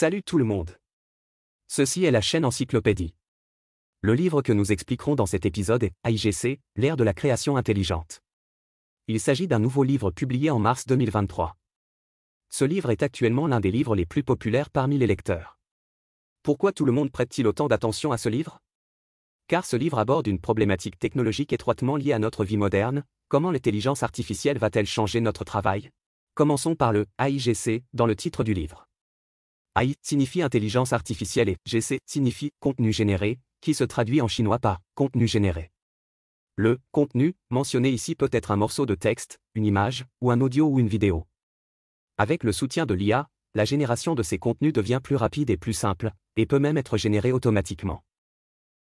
Salut tout le monde. Ceci est la chaîne Encyclopédie. Le livre que nous expliquerons dans cet épisode est AIGC, l'ère de la création intelligente. Il s'agit d'un nouveau livre publié en mars 2023. Ce livre est actuellement l'un des livres les plus populaires parmi les lecteurs. Pourquoi tout le monde prête-t-il autant d'attention à ce livre Car ce livre aborde une problématique technologique étroitement liée à notre vie moderne, comment l'intelligence artificielle va-t-elle changer notre travail Commençons par le AIGC dans le titre du livre. AI signifie intelligence artificielle et GC signifie contenu généré, qui se traduit en chinois par contenu généré. Le contenu mentionné ici peut être un morceau de texte, une image, ou un audio ou une vidéo. Avec le soutien de l'IA, la génération de ces contenus devient plus rapide et plus simple, et peut même être générée automatiquement.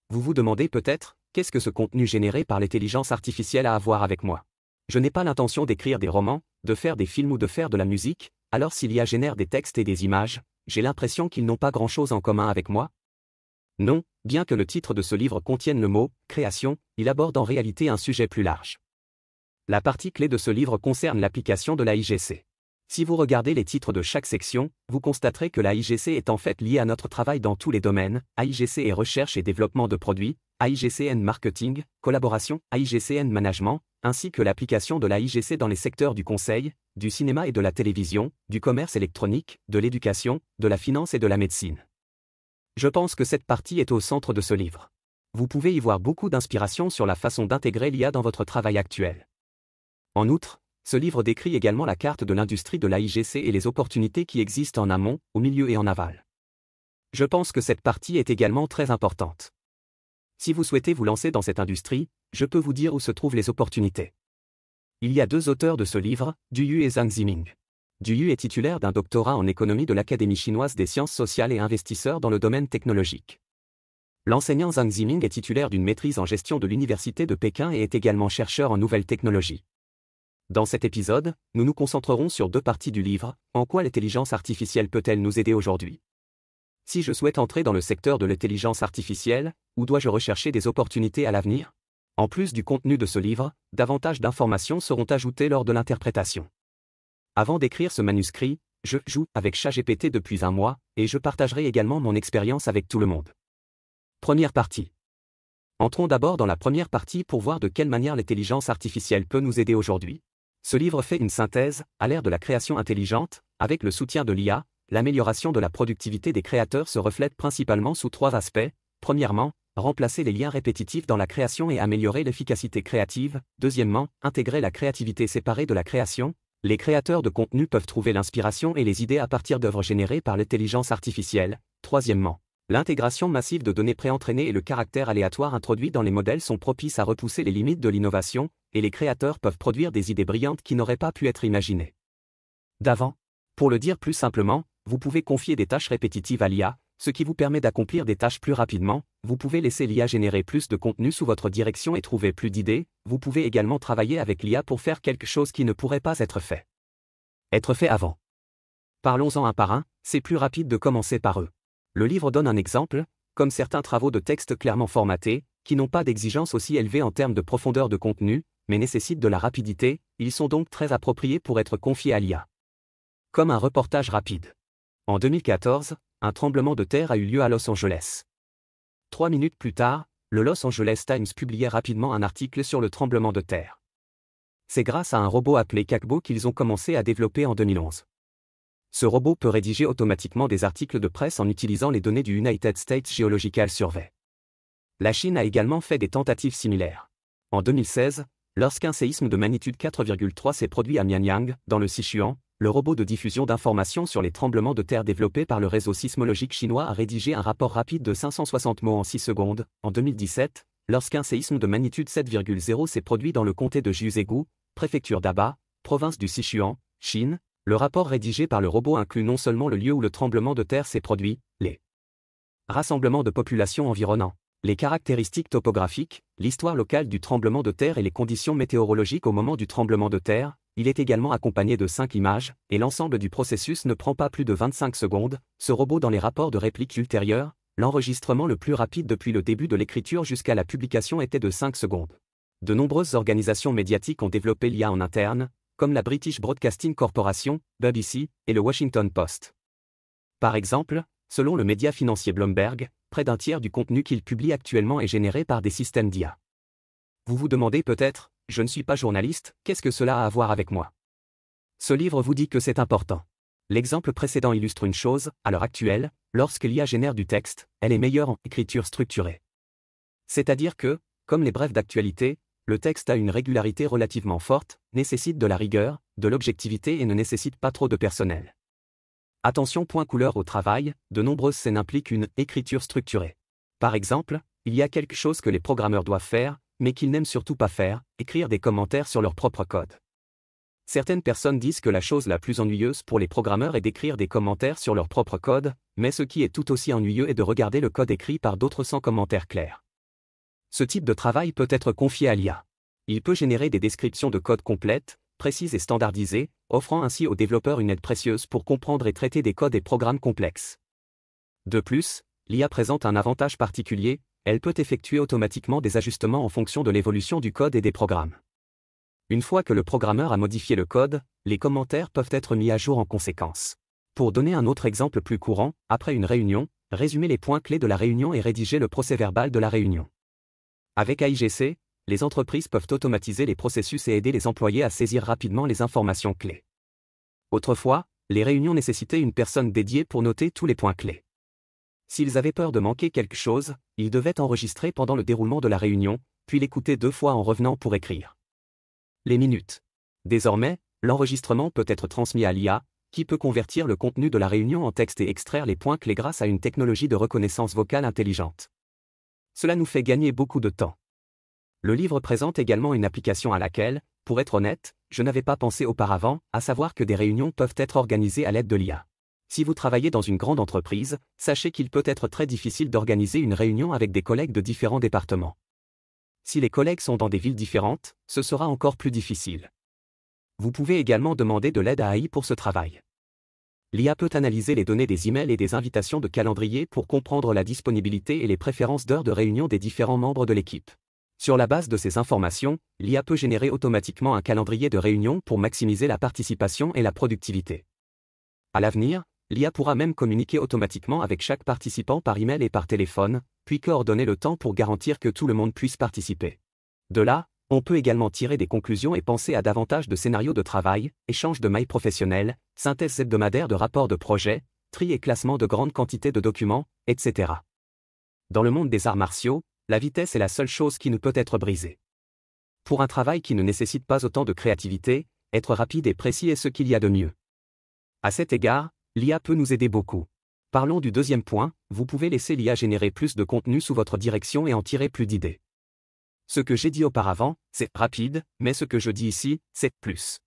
Vous vous demandez peut-être, qu'est-ce que ce contenu généré par l'intelligence artificielle a à voir avec moi Je n'ai pas l'intention d'écrire des romans, de faire des films ou de faire de la musique, alors si l'IA génère des textes et des images, j'ai l'impression qu'ils n'ont pas grand-chose en commun avec moi Non, bien que le titre de ce livre contienne le mot création, il aborde en réalité un sujet plus large. La partie clé de ce livre concerne l'application de la IGC. Si vous regardez les titres de chaque section, vous constaterez que la IGC est en fait liée à notre travail dans tous les domaines, AIGC et recherche et développement de produits, AIGCN marketing, collaboration, AIGCN management, ainsi que l'application de la IGC dans les secteurs du conseil, du cinéma et de la télévision, du commerce électronique, de l'éducation, de la finance et de la médecine. Je pense que cette partie est au centre de ce livre. Vous pouvez y voir beaucoup d'inspiration sur la façon d'intégrer l'IA dans votre travail actuel. En outre, ce livre décrit également la carte de l'industrie de l'AIGC et les opportunités qui existent en amont, au milieu et en aval. Je pense que cette partie est également très importante. Si vous souhaitez vous lancer dans cette industrie, je peux vous dire où se trouvent les opportunités. Il y a deux auteurs de ce livre, Duyu et Zhang Ziming. Yu est titulaire d'un doctorat en économie de l'Académie chinoise des sciences sociales et investisseur dans le domaine technologique. L'enseignant Zhang Ziming est titulaire d'une maîtrise en gestion de l'Université de Pékin et est également chercheur en nouvelles technologies. Dans cet épisode, nous nous concentrerons sur deux parties du livre, en quoi l'intelligence artificielle peut-elle nous aider aujourd'hui Si je souhaite entrer dans le secteur de l'intelligence artificielle, où dois-je rechercher des opportunités à l'avenir en plus du contenu de ce livre, davantage d'informations seront ajoutées lors de l'interprétation. Avant d'écrire ce manuscrit, je joue avec ChatGPT depuis un mois et je partagerai également mon expérience avec tout le monde. Première partie. Entrons d'abord dans la première partie pour voir de quelle manière l'intelligence artificielle peut nous aider aujourd'hui. Ce livre fait une synthèse, à l'ère de la création intelligente, avec le soutien de l'IA, l'amélioration de la productivité des créateurs se reflète principalement sous trois aspects. Premièrement, remplacer les liens répétitifs dans la création et améliorer l'efficacité créative. Deuxièmement, intégrer la créativité séparée de la création. Les créateurs de contenu peuvent trouver l'inspiration et les idées à partir d'œuvres générées par l'intelligence artificielle. Troisièmement, l'intégration massive de données préentraînées et le caractère aléatoire introduit dans les modèles sont propices à repousser les limites de l'innovation, et les créateurs peuvent produire des idées brillantes qui n'auraient pas pu être imaginées. D'avant. Pour le dire plus simplement, vous pouvez confier des tâches répétitives à l'IA, ce qui vous permet d'accomplir des tâches plus rapidement, vous pouvez laisser l'IA générer plus de contenu sous votre direction et trouver plus d'idées, vous pouvez également travailler avec l'IA pour faire quelque chose qui ne pourrait pas être fait. Être fait avant. Parlons-en un par un, c'est plus rapide de commencer par eux. Le livre donne un exemple, comme certains travaux de texte clairement formatés, qui n'ont pas d'exigence aussi élevée en termes de profondeur de contenu, mais nécessitent de la rapidité, ils sont donc très appropriés pour être confiés à l'IA. Comme un reportage rapide. En 2014, un tremblement de terre a eu lieu à Los Angeles. Trois minutes plus tard, le Los Angeles Times publiait rapidement un article sur le tremblement de terre. C'est grâce à un robot appelé CACBO qu'ils ont commencé à développer en 2011. Ce robot peut rédiger automatiquement des articles de presse en utilisant les données du United States Geological Survey. La Chine a également fait des tentatives similaires. En 2016, Lorsqu'un séisme de magnitude 4,3 s'est produit à Mianyang, dans le Sichuan, le robot de diffusion d'informations sur les tremblements de terre développé par le réseau sismologique chinois a rédigé un rapport rapide de 560 mots en 6 secondes. En 2017, lorsqu'un séisme de magnitude 7,0 s'est produit dans le comté de Juzegu, préfecture d'Aba, province du Sichuan, Chine, le rapport rédigé par le robot inclut non seulement le lieu où le tremblement de terre s'est produit, les rassemblements de populations environnants, les caractéristiques topographiques, l'histoire locale du tremblement de terre et les conditions météorologiques au moment du tremblement de terre, il est également accompagné de cinq images, et l'ensemble du processus ne prend pas plus de 25 secondes, ce robot dans les rapports de répliques ultérieures, l'enregistrement le plus rapide depuis le début de l'écriture jusqu'à la publication était de 5 secondes. De nombreuses organisations médiatiques ont développé l'IA en interne, comme la British Broadcasting Corporation, BBC, et le Washington Post. Par exemple, selon le média financier Bloomberg, près d'un tiers du contenu qu'il publie actuellement est généré par des systèmes d'IA. Vous vous demandez peut-être, je ne suis pas journaliste, qu'est-ce que cela a à voir avec moi Ce livre vous dit que c'est important. L'exemple précédent illustre une chose, à l'heure actuelle, lorsque l'IA génère du texte, elle est meilleure en écriture structurée. C'est-à-dire que, comme les brefs d'actualité, le texte a une régularité relativement forte, nécessite de la rigueur, de l'objectivité et ne nécessite pas trop de personnel. Attention point couleur au travail, de nombreuses scènes impliquent une écriture structurée. Par exemple, il y a quelque chose que les programmeurs doivent faire, mais qu'ils n'aiment surtout pas faire, écrire des commentaires sur leur propre code. Certaines personnes disent que la chose la plus ennuyeuse pour les programmeurs est d'écrire des commentaires sur leur propre code, mais ce qui est tout aussi ennuyeux est de regarder le code écrit par d'autres sans commentaires clairs. Ce type de travail peut être confié à l'IA. Il peut générer des descriptions de code complètes, précises et standardisées, offrant ainsi aux développeurs une aide précieuse pour comprendre et traiter des codes et programmes complexes. De plus, l'IA présente un avantage particulier, elle peut effectuer automatiquement des ajustements en fonction de l'évolution du code et des programmes. Une fois que le programmeur a modifié le code, les commentaires peuvent être mis à jour en conséquence. Pour donner un autre exemple plus courant, après une réunion, résumer les points clés de la réunion et rédiger le procès verbal de la réunion. Avec AIGC, les entreprises peuvent automatiser les processus et aider les employés à saisir rapidement les informations clés. Autrefois, les réunions nécessitaient une personne dédiée pour noter tous les points clés. S'ils avaient peur de manquer quelque chose, ils devaient enregistrer pendant le déroulement de la réunion, puis l'écouter deux fois en revenant pour écrire. Les minutes. Désormais, l'enregistrement peut être transmis à l'IA, qui peut convertir le contenu de la réunion en texte et extraire les points clés grâce à une technologie de reconnaissance vocale intelligente. Cela nous fait gagner beaucoup de temps. Le livre présente également une application à laquelle, pour être honnête, je n'avais pas pensé auparavant, à savoir que des réunions peuvent être organisées à l'aide de l'IA. Si vous travaillez dans une grande entreprise, sachez qu'il peut être très difficile d'organiser une réunion avec des collègues de différents départements. Si les collègues sont dans des villes différentes, ce sera encore plus difficile. Vous pouvez également demander de l'aide à AI pour ce travail. L'IA peut analyser les données des emails et des invitations de calendrier pour comprendre la disponibilité et les préférences d'heures de réunion des différents membres de l'équipe. Sur la base de ces informations, l'IA peut générer automatiquement un calendrier de réunions pour maximiser la participation et la productivité. À l'avenir, l'IA pourra même communiquer automatiquement avec chaque participant par email et par téléphone, puis coordonner le temps pour garantir que tout le monde puisse participer. De là, on peut également tirer des conclusions et penser à davantage de scénarios de travail, échanges de mailles professionnelles, synthèses hebdomadaires de rapports de projets, tri et classement de grandes quantités de documents, etc. Dans le monde des arts martiaux, la vitesse est la seule chose qui ne peut être brisée. Pour un travail qui ne nécessite pas autant de créativité, être rapide et précis est ce qu'il y a de mieux. À cet égard, l'IA peut nous aider beaucoup. Parlons du deuxième point, vous pouvez laisser l'IA générer plus de contenu sous votre direction et en tirer plus d'idées. Ce que j'ai dit auparavant, c'est rapide, mais ce que je dis ici, c'est plus.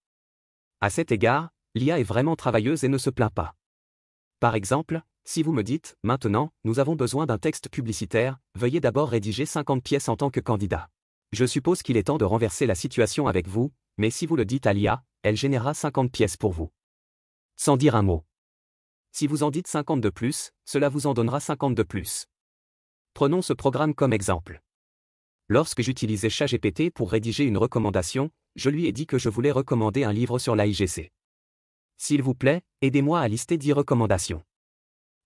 À cet égard, l'IA est vraiment travailleuse et ne se plaint pas. Par exemple, si vous me dites, maintenant, nous avons besoin d'un texte publicitaire, veuillez d'abord rédiger 50 pièces en tant que candidat. Je suppose qu'il est temps de renverser la situation avec vous, mais si vous le dites à l'IA, elle générera 50 pièces pour vous. Sans dire un mot. Si vous en dites 50 de plus, cela vous en donnera 50 de plus. Prenons ce programme comme exemple. Lorsque j'utilisais ChatGPT pour rédiger une recommandation, je lui ai dit que je voulais recommander un livre sur l'AIGC. S'il vous plaît, aidez-moi à lister 10 recommandations.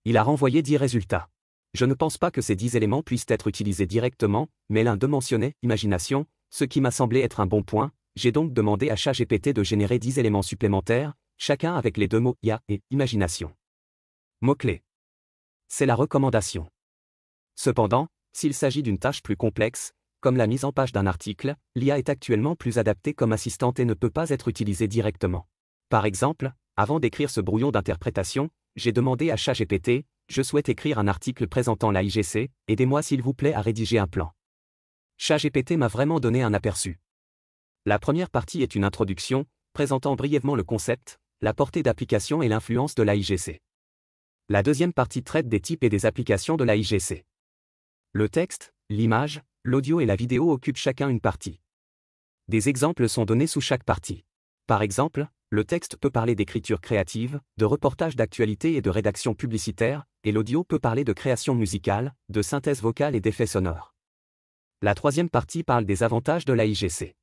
Il a renvoyé 10 résultats. Je ne pense pas que ces 10 éléments puissent être utilisés directement, mais l'un de mentionnait imagination, ce qui m'a semblé être un bon point. J'ai donc demandé à ChatGPT de générer 10 éléments supplémentaires, chacun avec les deux mots IA et imagination. Mot-clé. C'est la recommandation. Cependant, s'il s'agit d'une tâche plus complexe, comme la mise en page d'un article, l'IA est actuellement plus adaptée comme assistante et ne peut pas être utilisée directement. Par exemple, avant d'écrire ce brouillon d'interprétation, j'ai demandé à ChatGPT, je souhaite écrire un article présentant la IGC, aidez-moi s'il vous plaît à rédiger un plan. ChatGPT m'a vraiment donné un aperçu. La première partie est une introduction, présentant brièvement le concept, la portée d'application et l'influence de la IGC. La deuxième partie traite des types et des applications de la Le texte, l'image, l'audio et la vidéo occupent chacun une partie. Des exemples sont donnés sous chaque partie. Par exemple, le texte peut parler d'écriture créative, de reportage d'actualité et de rédaction publicitaire, et l'audio peut parler de création musicale, de synthèse vocale et d'effets sonores. La troisième partie parle des avantages de l'AIGC.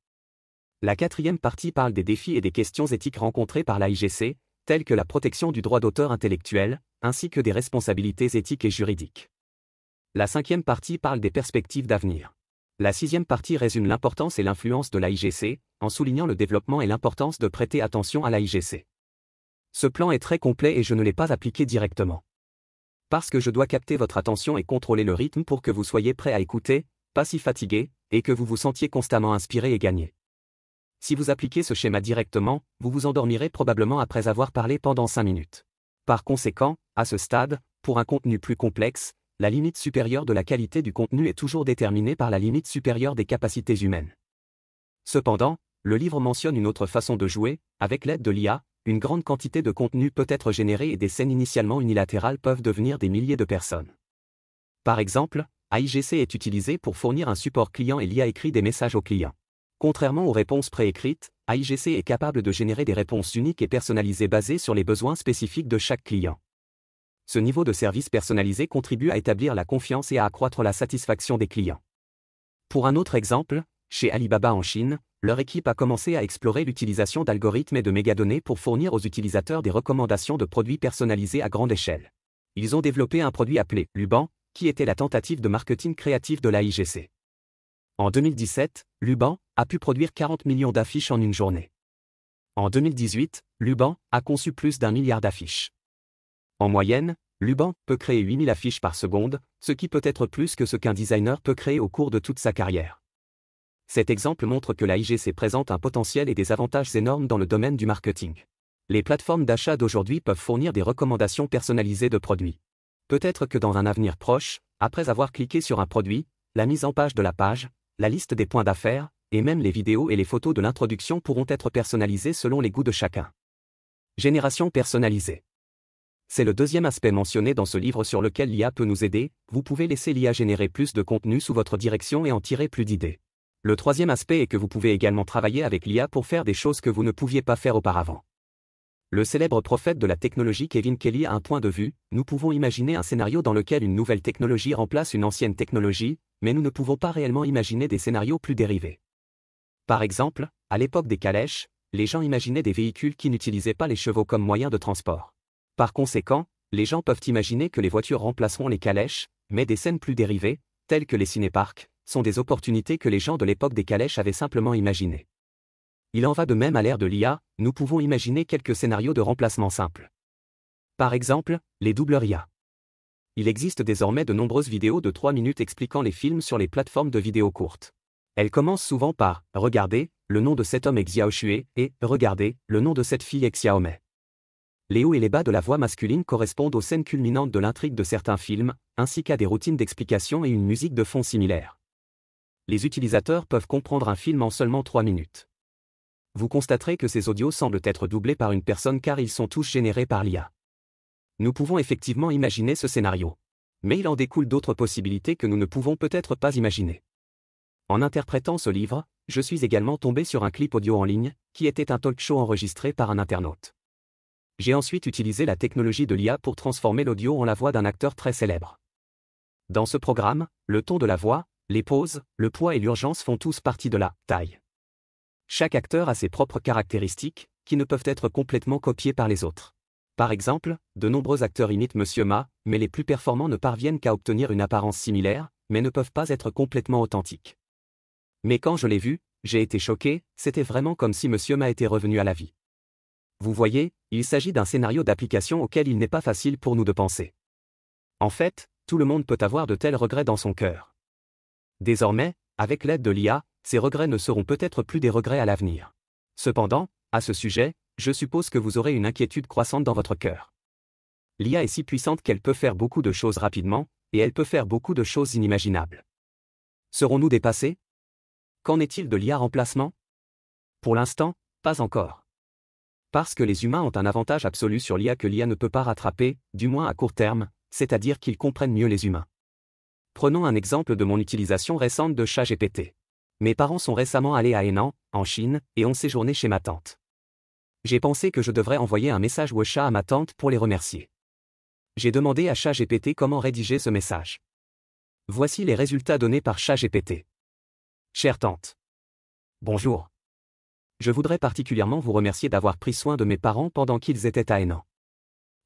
La quatrième partie parle des défis et des questions éthiques rencontrées par l'AIGC, telles que la protection du droit d'auteur intellectuel, ainsi que des responsabilités éthiques et juridiques. La cinquième partie parle des perspectives d'avenir. La sixième partie résume l'importance et l'influence de l'AIGC, en soulignant le développement et l'importance de prêter attention à l'AIGC. Ce plan est très complet et je ne l'ai pas appliqué directement. Parce que je dois capter votre attention et contrôler le rythme pour que vous soyez prêt à écouter, pas si fatigué, et que vous vous sentiez constamment inspiré et gagné. Si vous appliquez ce schéma directement, vous vous endormirez probablement après avoir parlé pendant 5 minutes. Par conséquent, à ce stade, pour un contenu plus complexe, la limite supérieure de la qualité du contenu est toujours déterminée par la limite supérieure des capacités humaines. Cependant, le livre mentionne une autre façon de jouer, avec l'aide de l'IA, une grande quantité de contenu peut être générée et des scènes initialement unilatérales peuvent devenir des milliers de personnes. Par exemple, AIGC est utilisé pour fournir un support client et l'IA écrit des messages aux clients. Contrairement aux réponses préécrites, AIGC est capable de générer des réponses uniques et personnalisées basées sur les besoins spécifiques de chaque client ce niveau de service personnalisé contribue à établir la confiance et à accroître la satisfaction des clients. Pour un autre exemple, chez Alibaba en Chine, leur équipe a commencé à explorer l'utilisation d'algorithmes et de mégadonnées pour fournir aux utilisateurs des recommandations de produits personnalisés à grande échelle. Ils ont développé un produit appelé Luban, qui était la tentative de marketing créatif de l'AIGC. En 2017, Luban a pu produire 40 millions d'affiches en une journée. En 2018, Luban a conçu plus d'un milliard d'affiches. En moyenne, Luban peut créer 8000 affiches par seconde, ce qui peut être plus que ce qu'un designer peut créer au cours de toute sa carrière. Cet exemple montre que la IGC présente un potentiel et des avantages énormes dans le domaine du marketing. Les plateformes d'achat d'aujourd'hui peuvent fournir des recommandations personnalisées de produits. Peut-être que dans un avenir proche, après avoir cliqué sur un produit, la mise en page de la page, la liste des points d'affaires, et même les vidéos et les photos de l'introduction pourront être personnalisées selon les goûts de chacun. Génération personnalisée. C'est le deuxième aspect mentionné dans ce livre sur lequel l'IA peut nous aider, vous pouvez laisser l'IA générer plus de contenu sous votre direction et en tirer plus d'idées. Le troisième aspect est que vous pouvez également travailler avec l'IA pour faire des choses que vous ne pouviez pas faire auparavant. Le célèbre prophète de la technologie Kevin Kelly a un point de vue, nous pouvons imaginer un scénario dans lequel une nouvelle technologie remplace une ancienne technologie, mais nous ne pouvons pas réellement imaginer des scénarios plus dérivés. Par exemple, à l'époque des calèches, les gens imaginaient des véhicules qui n'utilisaient pas les chevaux comme moyen de transport. Par conséquent, les gens peuvent imaginer que les voitures remplaceront les calèches, mais des scènes plus dérivées, telles que les cinéparcs, sont des opportunités que les gens de l'époque des calèches avaient simplement imaginées. Il en va de même à l'ère de l'IA, nous pouvons imaginer quelques scénarios de remplacement simples. Par exemple, les doubleurs IA. Il existe désormais de nombreuses vidéos de 3 minutes expliquant les films sur les plateformes de vidéos courtes. Elles commencent souvent par Regardez, le nom de cet homme est Xiaoshué et Regardez, le nom de cette fille est Xiaomei les hauts et les bas de la voix masculine correspondent aux scènes culminantes de l'intrigue de certains films, ainsi qu'à des routines d'explication et une musique de fond similaire. Les utilisateurs peuvent comprendre un film en seulement trois minutes. Vous constaterez que ces audios semblent être doublés par une personne car ils sont tous générés par l'IA. Nous pouvons effectivement imaginer ce scénario. Mais il en découle d'autres possibilités que nous ne pouvons peut-être pas imaginer. En interprétant ce livre, je suis également tombé sur un clip audio en ligne, qui était un talk show enregistré par un internaute j'ai ensuite utilisé la technologie de l'IA pour transformer l'audio en la voix d'un acteur très célèbre. Dans ce programme, le ton de la voix, les pauses, le poids et l'urgence font tous partie de la taille. Chaque acteur a ses propres caractéristiques, qui ne peuvent être complètement copiées par les autres. Par exemple, de nombreux acteurs imitent Monsieur Ma, mais les plus performants ne parviennent qu'à obtenir une apparence similaire, mais ne peuvent pas être complètement authentiques. Mais quand je l'ai vu, j'ai été choqué, c'était vraiment comme si Monsieur Ma était revenu à la vie. Vous voyez, il s'agit d'un scénario d'application auquel il n'est pas facile pour nous de penser. En fait, tout le monde peut avoir de tels regrets dans son cœur. Désormais, avec l'aide de l'IA, ces regrets ne seront peut-être plus des regrets à l'avenir. Cependant, à ce sujet, je suppose que vous aurez une inquiétude croissante dans votre cœur. L'IA est si puissante qu'elle peut faire beaucoup de choses rapidement, et elle peut faire beaucoup de choses inimaginables. Serons-nous dépassés Qu'en est-il de l'IA remplacement Pour l'instant, pas encore. Parce que les humains ont un avantage absolu sur l'IA que l'IA ne peut pas rattraper, du moins à court terme, c'est-à-dire qu'ils comprennent mieux les humains. Prenons un exemple de mon utilisation récente de ChatGPT. Mes parents sont récemment allés à Henan, en Chine, et ont séjourné chez ma tante. J'ai pensé que je devrais envoyer un message WeChat à ma tante pour les remercier. J'ai demandé à ChatGPT comment rédiger ce message. Voici les résultats donnés par ChatGPT. Chère tante. Bonjour je voudrais particulièrement vous remercier d'avoir pris soin de mes parents pendant qu'ils étaient à Hainan.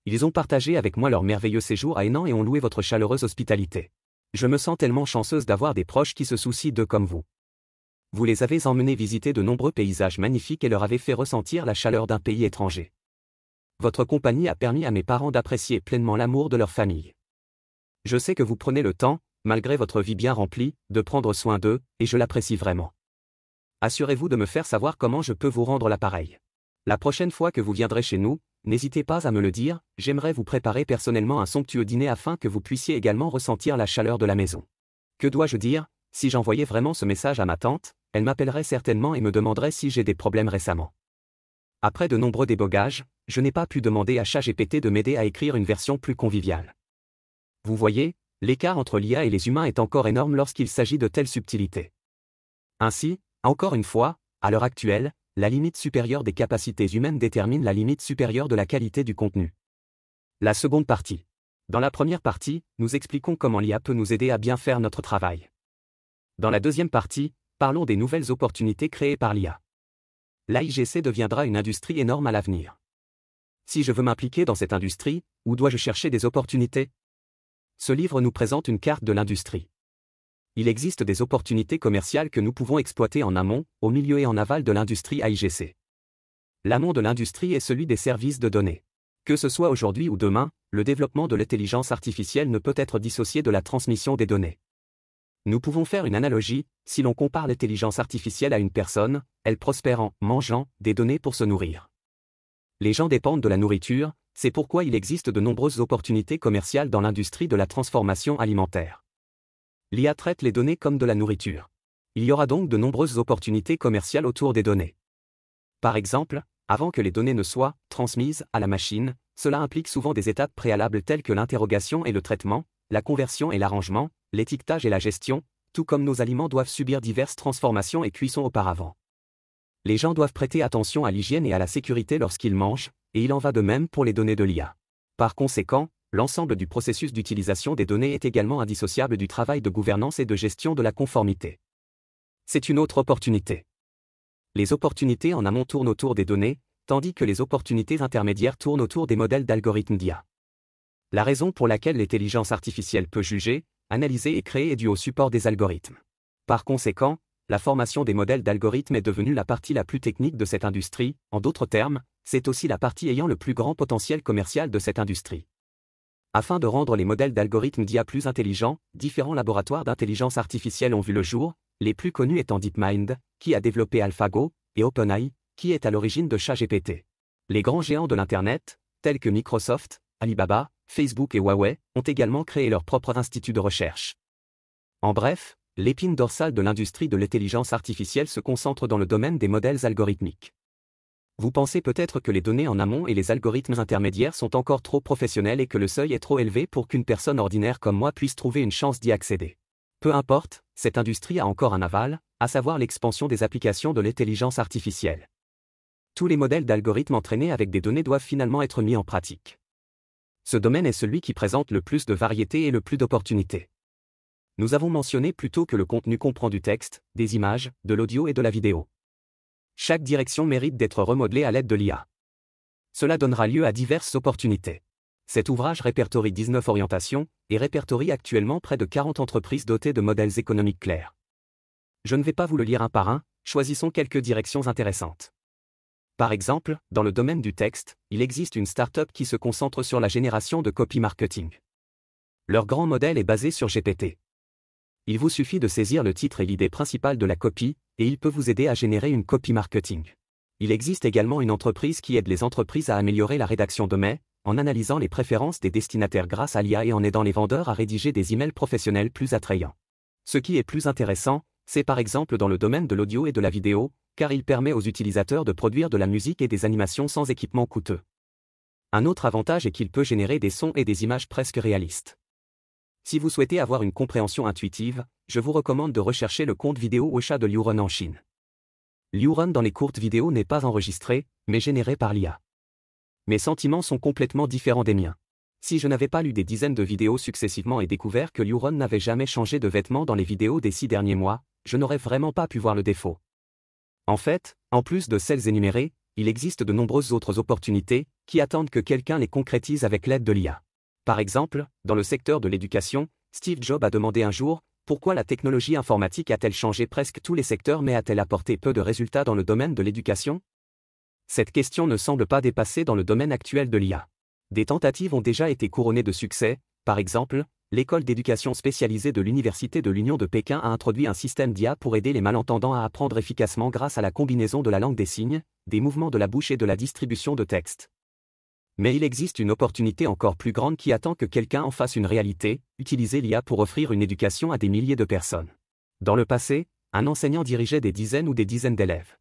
Ils ont partagé avec moi leur merveilleux séjour à Hainan et ont loué votre chaleureuse hospitalité. Je me sens tellement chanceuse d'avoir des proches qui se soucient d'eux comme vous. Vous les avez emmenés visiter de nombreux paysages magnifiques et leur avez fait ressentir la chaleur d'un pays étranger. Votre compagnie a permis à mes parents d'apprécier pleinement l'amour de leur famille. Je sais que vous prenez le temps, malgré votre vie bien remplie, de prendre soin d'eux, et je l'apprécie vraiment assurez-vous de me faire savoir comment je peux vous rendre l'appareil. La prochaine fois que vous viendrez chez nous, n'hésitez pas à me le dire, j'aimerais vous préparer personnellement un somptueux dîner afin que vous puissiez également ressentir la chaleur de la maison. Que dois-je dire Si j'envoyais vraiment ce message à ma tante, elle m'appellerait certainement et me demanderait si j'ai des problèmes récemment. Après de nombreux débogages, je n'ai pas pu demander à ChatGPT de m'aider à écrire une version plus conviviale. Vous voyez, l'écart entre l'IA et les humains est encore énorme lorsqu'il s'agit de telles subtilités. Ainsi, encore une fois, à l'heure actuelle, la limite supérieure des capacités humaines détermine la limite supérieure de la qualité du contenu. La seconde partie. Dans la première partie, nous expliquons comment l'IA peut nous aider à bien faire notre travail. Dans la deuxième partie, parlons des nouvelles opportunités créées par l'IA. L'AIGC deviendra une industrie énorme à l'avenir. Si je veux m'impliquer dans cette industrie, où dois-je chercher des opportunités Ce livre nous présente une carte de l'industrie il existe des opportunités commerciales que nous pouvons exploiter en amont, au milieu et en aval de l'industrie AIGC. L'amont de l'industrie est celui des services de données. Que ce soit aujourd'hui ou demain, le développement de l'intelligence artificielle ne peut être dissocié de la transmission des données. Nous pouvons faire une analogie, si l'on compare l'intelligence artificielle à une personne, elle prospère en mangeant des données pour se nourrir. Les gens dépendent de la nourriture, c'est pourquoi il existe de nombreuses opportunités commerciales dans l'industrie de la transformation alimentaire. L'IA traite les données comme de la nourriture. Il y aura donc de nombreuses opportunités commerciales autour des données. Par exemple, avant que les données ne soient transmises à la machine, cela implique souvent des étapes préalables telles que l'interrogation et le traitement, la conversion et l'arrangement, l'étiquetage et la gestion, tout comme nos aliments doivent subir diverses transformations et cuissons auparavant. Les gens doivent prêter attention à l'hygiène et à la sécurité lorsqu'ils mangent, et il en va de même pour les données de l'IA. Par conséquent, l'ensemble du processus d'utilisation des données est également indissociable du travail de gouvernance et de gestion de la conformité. C'est une autre opportunité. Les opportunités en amont tournent autour des données, tandis que les opportunités intermédiaires tournent autour des modèles d'algorithmes d'IA. La raison pour laquelle l'intelligence artificielle peut juger, analyser et créer est due au support des algorithmes. Par conséquent, la formation des modèles d'algorithmes est devenue la partie la plus technique de cette industrie, en d'autres termes, c'est aussi la partie ayant le plus grand potentiel commercial de cette industrie. Afin de rendre les modèles d'algorithmes d'IA plus intelligents, différents laboratoires d'intelligence artificielle ont vu le jour, les plus connus étant DeepMind, qui a développé AlphaGo, et OpenAI, qui est à l'origine de ChatGPT. Les grands géants de l'Internet, tels que Microsoft, Alibaba, Facebook et Huawei, ont également créé leur propre instituts de recherche. En bref, l'épine dorsale de l'industrie de l'intelligence artificielle se concentre dans le domaine des modèles algorithmiques. Vous pensez peut-être que les données en amont et les algorithmes intermédiaires sont encore trop professionnels et que le seuil est trop élevé pour qu'une personne ordinaire comme moi puisse trouver une chance d'y accéder. Peu importe, cette industrie a encore un aval, à savoir l'expansion des applications de l'intelligence artificielle. Tous les modèles d'algorithmes entraînés avec des données doivent finalement être mis en pratique. Ce domaine est celui qui présente le plus de variété et le plus d'opportunités. Nous avons mentionné plus tôt que le contenu comprend du texte, des images, de l'audio et de la vidéo. Chaque direction mérite d'être remodelée à l'aide de l'IA. Cela donnera lieu à diverses opportunités. Cet ouvrage répertorie 19 orientations et répertorie actuellement près de 40 entreprises dotées de modèles économiques clairs. Je ne vais pas vous le lire un par un, choisissons quelques directions intéressantes. Par exemple, dans le domaine du texte, il existe une start-up qui se concentre sur la génération de copy marketing. Leur grand modèle est basé sur GPT il vous suffit de saisir le titre et l'idée principale de la copie, et il peut vous aider à générer une copie marketing. Il existe également une entreprise qui aide les entreprises à améliorer la rédaction de mails, en analysant les préférences des destinataires grâce à l'IA et en aidant les vendeurs à rédiger des emails professionnels plus attrayants. Ce qui est plus intéressant, c'est par exemple dans le domaine de l'audio et de la vidéo, car il permet aux utilisateurs de produire de la musique et des animations sans équipement coûteux. Un autre avantage est qu'il peut générer des sons et des images presque réalistes. Si vous souhaitez avoir une compréhension intuitive, je vous recommande de rechercher le compte vidéo Ocha de Liuron en Chine. Liuron dans les courtes vidéos n'est pas enregistré, mais généré par l'IA. Mes sentiments sont complètement différents des miens. Si je n'avais pas lu des dizaines de vidéos successivement et découvert que Liuron n'avait jamais changé de vêtements dans les vidéos des six derniers mois, je n'aurais vraiment pas pu voir le défaut. En fait, en plus de celles énumérées, il existe de nombreuses autres opportunités qui attendent que quelqu'un les concrétise avec l'aide de l'IA. Par exemple, dans le secteur de l'éducation, Steve Jobs a demandé un jour Pourquoi la technologie informatique a-t-elle changé presque tous les secteurs mais a-t-elle apporté peu de résultats dans le domaine de l'éducation Cette question ne semble pas dépassée dans le domaine actuel de l'IA. Des tentatives ont déjà été couronnées de succès, par exemple, l'école d'éducation spécialisée de l'Université de l'Union de Pékin a introduit un système d'IA pour aider les malentendants à apprendre efficacement grâce à la combinaison de la langue des signes, des mouvements de la bouche et de la distribution de textes. Mais il existe une opportunité encore plus grande qui attend que quelqu'un en fasse une réalité, utiliser l'IA pour offrir une éducation à des milliers de personnes. Dans le passé, un enseignant dirigeait des dizaines ou des dizaines d'élèves.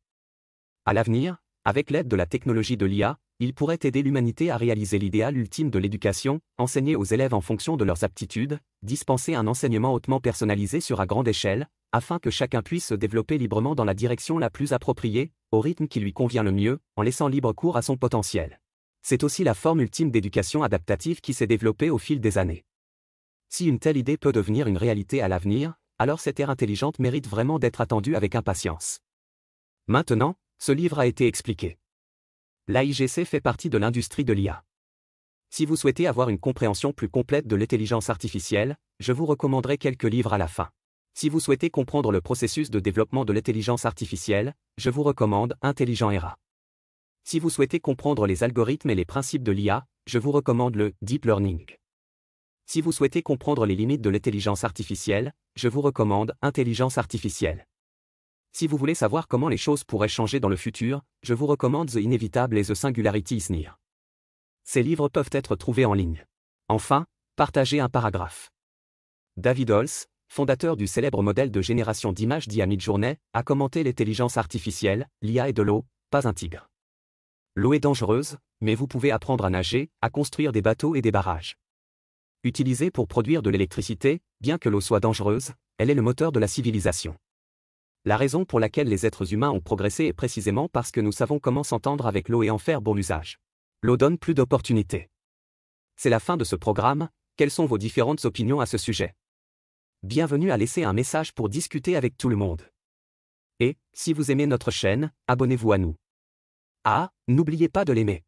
À l'avenir, avec l'aide de la technologie de l'IA, il pourrait aider l'humanité à réaliser l'idéal ultime de l'éducation, enseigner aux élèves en fonction de leurs aptitudes, dispenser un enseignement hautement personnalisé sur à grande échelle, afin que chacun puisse se développer librement dans la direction la plus appropriée, au rythme qui lui convient le mieux, en laissant libre cours à son potentiel c'est aussi la forme ultime d'éducation adaptative qui s'est développée au fil des années. Si une telle idée peut devenir une réalité à l'avenir, alors cette ère intelligente mérite vraiment d'être attendue avec impatience. Maintenant, ce livre a été expliqué. L'AIGC fait partie de l'industrie de l'IA. Si vous souhaitez avoir une compréhension plus complète de l'intelligence artificielle, je vous recommanderai quelques livres à la fin. Si vous souhaitez comprendre le processus de développement de l'intelligence artificielle, je vous recommande Intelligent ERA. Si vous souhaitez comprendre les algorithmes et les principes de l'IA, je vous recommande le Deep Learning. Si vous souhaitez comprendre les limites de l'intelligence artificielle, je vous recommande Intelligence artificielle. Si vous voulez savoir comment les choses pourraient changer dans le futur, je vous recommande The Inevitable et The Singularity is Near. Ces livres peuvent être trouvés en ligne. Enfin, partagez un paragraphe. David Holz, fondateur du célèbre modèle de génération d'images dit à mid-journée, a commenté l'intelligence artificielle, l'IA et de l'eau, pas un tigre. L'eau est dangereuse, mais vous pouvez apprendre à nager, à construire des bateaux et des barrages. Utilisée pour produire de l'électricité, bien que l'eau soit dangereuse, elle est le moteur de la civilisation. La raison pour laquelle les êtres humains ont progressé est précisément parce que nous savons comment s'entendre avec l'eau et en faire bon usage. L'eau donne plus d'opportunités. C'est la fin de ce programme, quelles sont vos différentes opinions à ce sujet Bienvenue à laisser un message pour discuter avec tout le monde. Et, si vous aimez notre chaîne, abonnez-vous à nous. Ah, n'oubliez pas de l'aimer.